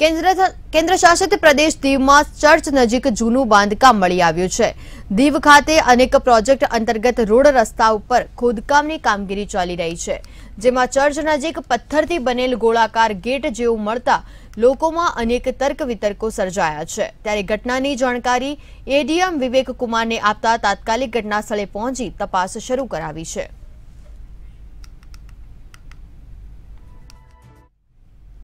કેન્દ્ર શાસિત પ્રદેશ દીવમાં ચર્ચ નજીક જૂનું બાંધકામ મળી આવ્યું છે દીવ ખાતે અનેક પ્રોજેક્ટ અંતર્ગત રોડ રસ્તા ઉપર ખોદકામની કામગીરી ચાલી રહી છે જેમાં ચર્ચ નજીક પથ્થરથી બનેલ ગોળાકાર ગેટ જેવું મળતા લોકોમાં અનેક તર્ક વિતર્કો સર્જાયા છે ત્યારે ઘટનાની જાણકારી એડીએમ વિવેક કુમારને આપતા તાત્કાલિક ઘટનાસ્થળે પહોંચી તપાસ શરૂ કરાવી છે